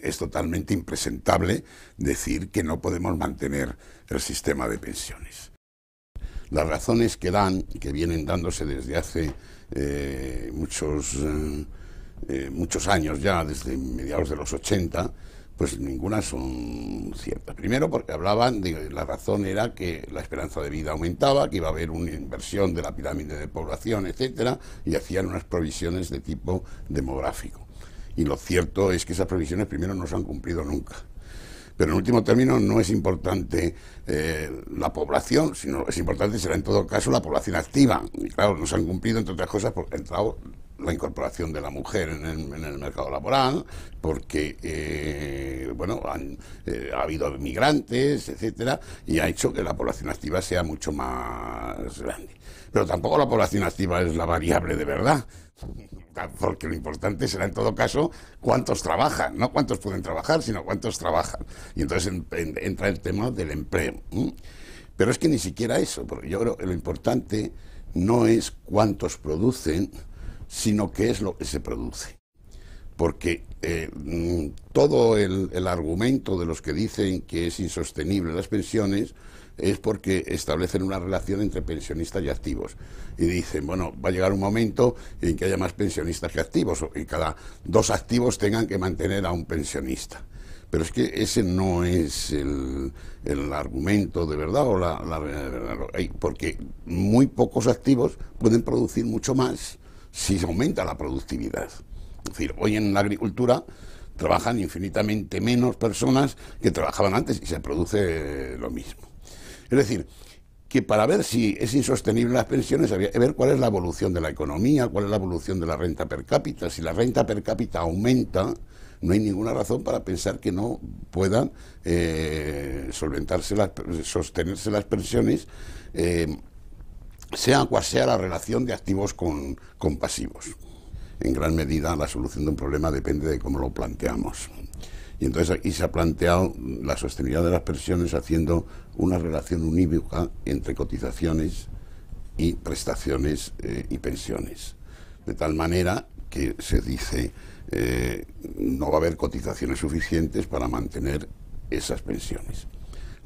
Es totalmente impresentable decir que no podemos mantener el sistema de pensiones. Las razones que dan, que vienen dándose desde hace eh, muchos, eh, eh, muchos años ya, desde mediados de los 80, pues ninguna son ciertas. Primero porque hablaban de la razón era que la esperanza de vida aumentaba, que iba a haber una inversión de la pirámide de población, etcétera, y hacían unas provisiones de tipo demográfico. Y lo cierto es que esas previsiones primero no se han cumplido nunca. Pero en último término no es importante eh, la población, sino es importante será en todo caso la población activa. Y claro, no se han cumplido, entre otras cosas, por el entrado la incorporación de la mujer en el, mercado laboral, porque eh, bueno eh, ha habido migrantes, etcétera, y ha hecho que la población activa sea mucho más grande. Pero tampoco la población activa es la variable de verdad, porque lo importante será en todo caso cuántos trabajan, no cuántos pueden trabajar, sino cuántos trabajan. Y entonces entra el tema del empleo. Pero es que ni siquiera eso, porque yo creo que lo importante no es cuántos producen, sino que es lo que se produce. Porque eh, mm, todo el, argumento de los que dicen que es insostenible las pensiones es porque establecen una relación entre pensionistas y activos. Y dicen, bueno, va a llegar un momento en que haya más pensionistas que activos, y cada dos activos tengan que mantener a un pensionista. Pero es que ese no es el, el argumento de verdad, o porque muy pocos activos pueden producir mucho más si se aumenta la productividad. Es decir, hoy en la agricultura trabajan infinitamente menos personas que trabajaban antes y se produce lo mismo. Es decir, que para ver si es insostenible las pensiones había que ver cuál es la evolución de la economía, cuál es la evolución de la renta per cápita. Si la renta per cápita aumenta, no hay ninguna razón para pensar que no puedan eh, solventarse las, sostenerse las pensiones eh, sea cual sea la relación de activos con, con pasivos. En gran medida la solución de un problema depende de cómo lo planteamos. Y entonces aquí se ha planteado la sostenibilidad de las pensiones haciendo una relación unívoca entre cotizaciones y prestaciones eh, y pensiones. De tal manera que se dice eh, no va a haber cotizaciones suficientes para mantener esas pensiones.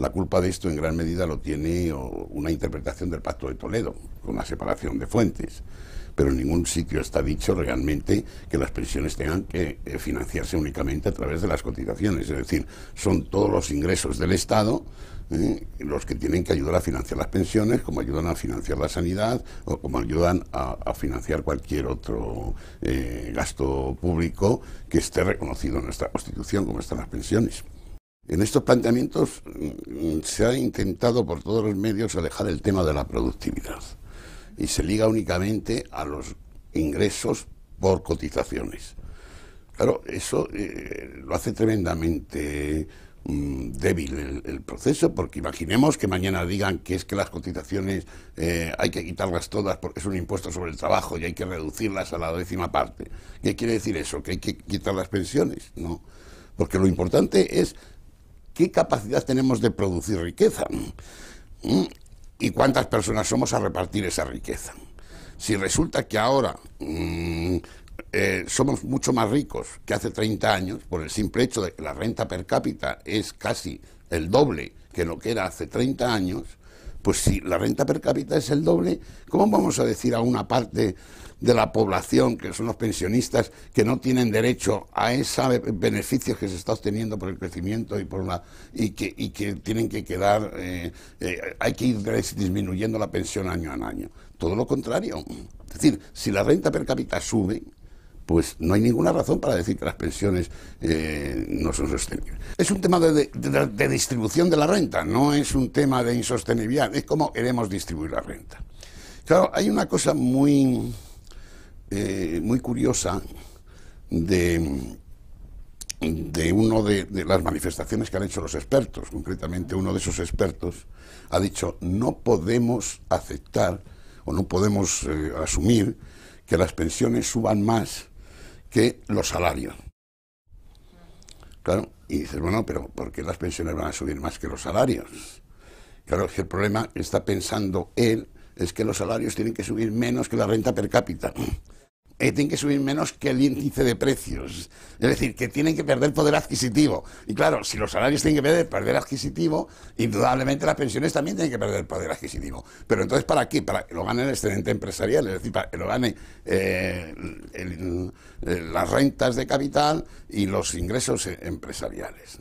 La culpa de esto en gran medida lo tiene una interpretación del Pacto de Toledo, con la separación de fuentes. Pero en ningún sitio está dicho realmente que las pensiones tengan que eh, financiarse únicamente a través de las cotizaciones. Es decir, son todos los ingresos del Estado eh, los que tienen que ayudar a financiar las pensiones, como ayudan a financiar la sanidad o como ayudan a, financiar cualquier otro eh, gasto público que esté reconocido en nuestra Constitución, como están las pensiones. En estos planteamientos mm, mm, se ha intentado por todos los medios alejar el tema de la productividad y se liga únicamente a los ingresos por cotizaciones. Claro, eso eh, lo hace tremendamente mm, débil el, proceso, porque imaginemos que mañana digan que es que las cotizaciones eh, hay que quitarlas todas porque es un impuesto sobre el trabajo y hay que reducirlas a la décima parte. ¿Qué quiere decir eso? ¿Que hay que quitar las pensiones? No. Porque lo importante es qué capacidad tenemos de producir riqueza mm, y cuántas personas somos a repartir esa riqueza. Si resulta que ahora mm, eh, somos mucho más ricos que hace 30 años, por el simple hecho de que la renta per cápita es casi el doble que lo que era hace 30 años, pues si la renta per cápita es el doble, ¿cómo vamos a decir a una parte de la población, que son los pensionistas, que no tienen derecho a esos beneficios que se está obteniendo por el crecimiento y que, tienen que quedar, eh, eh, hay que ir disminuyendo la pensión año a año. Todo lo contrario. Es decir, si la renta per cápita sube, pues no hay ninguna razón para decir que las pensiones eh, no son sostenibles. Es un tema de, distribución de la renta, no es un tema de insostenibilidad, es cómo queremos distribuir la renta. Claro, hay una cosa muy, eh, muy curiosa de, una de, las manifestaciones que han hecho los expertos, concretamente uno de esos expertos ha dicho no podemos aceptar o no podemos eh, asumir que las pensiones suban más que los salarios. Claro, y dices, bueno, pero ¿por qué las pensiones van a subir más que los salarios? Claro, que el problema que está pensando él es que los salarios tienen que subir menos que la renta per cápita tienen que subir menos que el índice de precios. Es decir, que tienen que perder poder adquisitivo. Y claro, si los salarios tienen que perder, perder adquisitivo, indudablemente las pensiones también tienen que perder poder adquisitivo. Pero entonces, ¿para qué? Para que lo gane el excedente empresarial, es decir, para que lo gane eh, las rentas de capital y los ingresos eh, empresariales.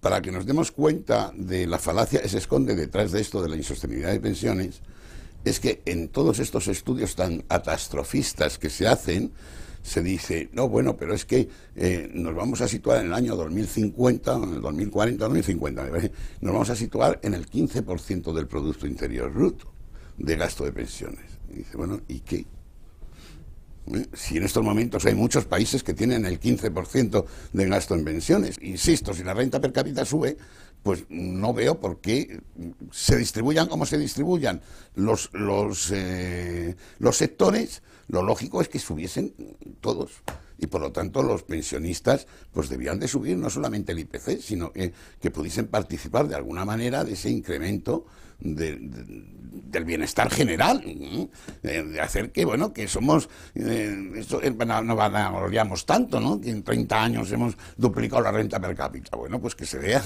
Para que nos demos cuenta de la falacia que se esconde detrás de esto de la insostenibilidad de pensiones, es que en todos estos estudios tan catastrofistas que se hacen, se dice, no, bueno, pero es que eh, nos vamos a situar en el año 2050, en el 2040, 2050, nos vamos a situar en el 15% del Producto Interior Bruto de gasto de pensiones. Y dice, bueno, ¿y qué? ¿Eh? Si en estos momentos hay muchos países que tienen el 15% de gasto en pensiones, insisto, si la renta per cápita sube, pues no veo por qué se distribuyan como se distribuyan los, los, eh, los sectores, lo lógico es que subiesen todos y por lo tanto los pensionistas pues debían de subir no solamente el IPC, sino que, pudiesen participar de alguna manera de ese incremento del bienestar general, ¿eh? de, hacer que, bueno, que somos, eh, esto, eh, no, lo tanto, ¿no? Que en 30 años hemos duplicado la renta per cápita. Bueno, pues que se vea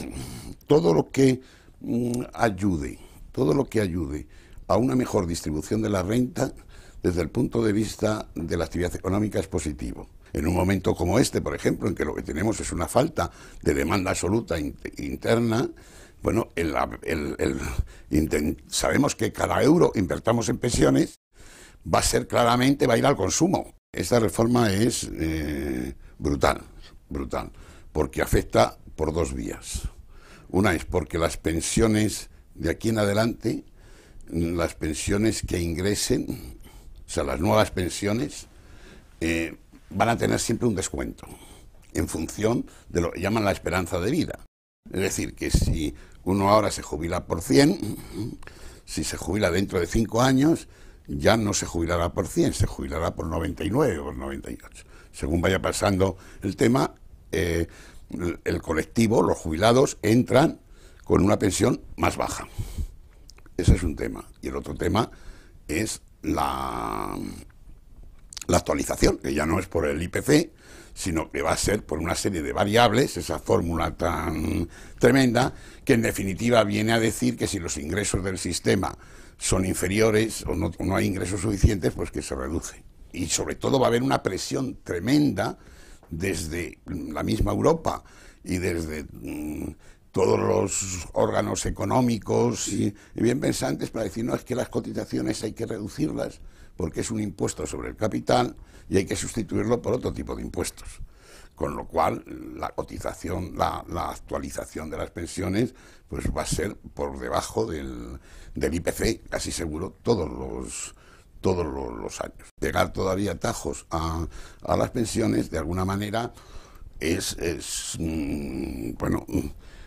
todo lo que mm, ayude, todo lo que ayude a una mejor distribución de la renta desde el punto de vista de la actividad económica es positivo en un momento como este, por ejemplo, en que lo que tenemos es una falta de demanda absoluta interna, bueno, sabemos que cada euro invertamos en pensiones va a ser claramente, va a ir al consumo. Esta reforma es eh, brutal, brutal, porque afecta por dos vías. Una es porque las pensiones de aquí en adelante, las pensiones que ingresen, o sea, las nuevas pensiones, eh, van a tener siempre un descuento en función de lo que llaman la esperanza de vida. Es decir, que si uno ahora se jubila por 100, si se jubila dentro de 5 años, ya no se jubilará por 100, se jubilará por 99 o 98. Según vaya pasando el tema, eh, el colectivo, los jubilados, entran con una pensión más baja. Ese es un tema. Y el otro tema es la la actualización, que ya no es por el IPC, sino que va a ser por una serie de variables, esa fórmula tan tremenda, que en definitiva viene a decir que si los ingresos del sistema son inferiores o no, hay ingresos suficientes, pues que se reduce. Y sobre todo va a haber una presión tremenda desde la misma Europa y desde mm, todos los órganos económicos y, bien pensantes para decir, no, es que las cotizaciones hay que reducirlas porque es un impuesto sobre el capital y hay que sustituirlo por otro tipo de impuestos. Con lo cual, la cotización, la, actualización de las pensiones, pues va a ser por debajo del, del IPC, casi seguro, todos los, todos los, años. Llegar todavía tajos a, las pensiones, de alguna manera, es, es mm, bueno,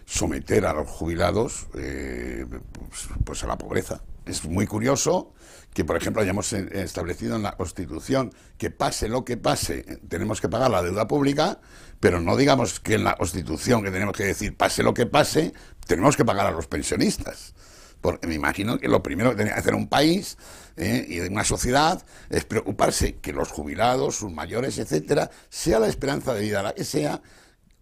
someter a los jubilados eh, pues, pues, a la pobreza. Es muy curioso que, por ejemplo, hayamos establecido en la Constitución que pase lo que pase, tenemos que pagar la deuda pública, pero no digamos que en la Constitución que tenemos que decir pase lo que pase, tenemos que pagar a los pensionistas. Porque me imagino que lo primero que tiene que hacer un país eh, y una sociedad es preocuparse que los jubilados, sus mayores, etcétera, sea la esperanza de vida la que sea,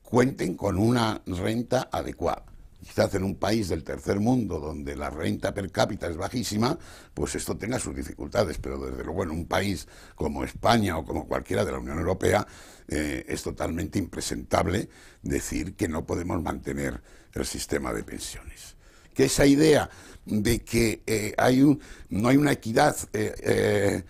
cuenten con una renta adecuada. Quizás en un país del tercer mundo donde la renta per cápita es bajísima, pues esto tenga sus dificultades, pero desde luego en un país como España o como cualquiera de la Unión Europea eh, es totalmente impresentable decir que no podemos mantener el sistema de pensiones. Que esa idea de que eh, hay un, no hay una equidad eh,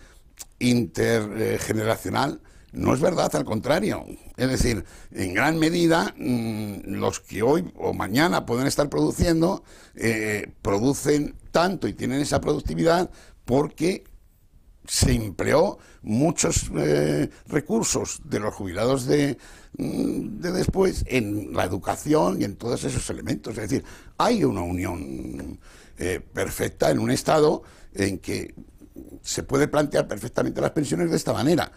intergeneracional, no es verdad, al contrario. Es decir, en gran medida mm, los que hoy o mañana pueden estar produciendo eh, producen tanto y tienen esa productividad porque se empleó muchos eh, recursos de los jubilados de, mm, de, después en la educación y en todos esos elementos. Es decir, hay una unión eh, perfecta en un Estado en que se puede plantear perfectamente las pensiones de esta manera.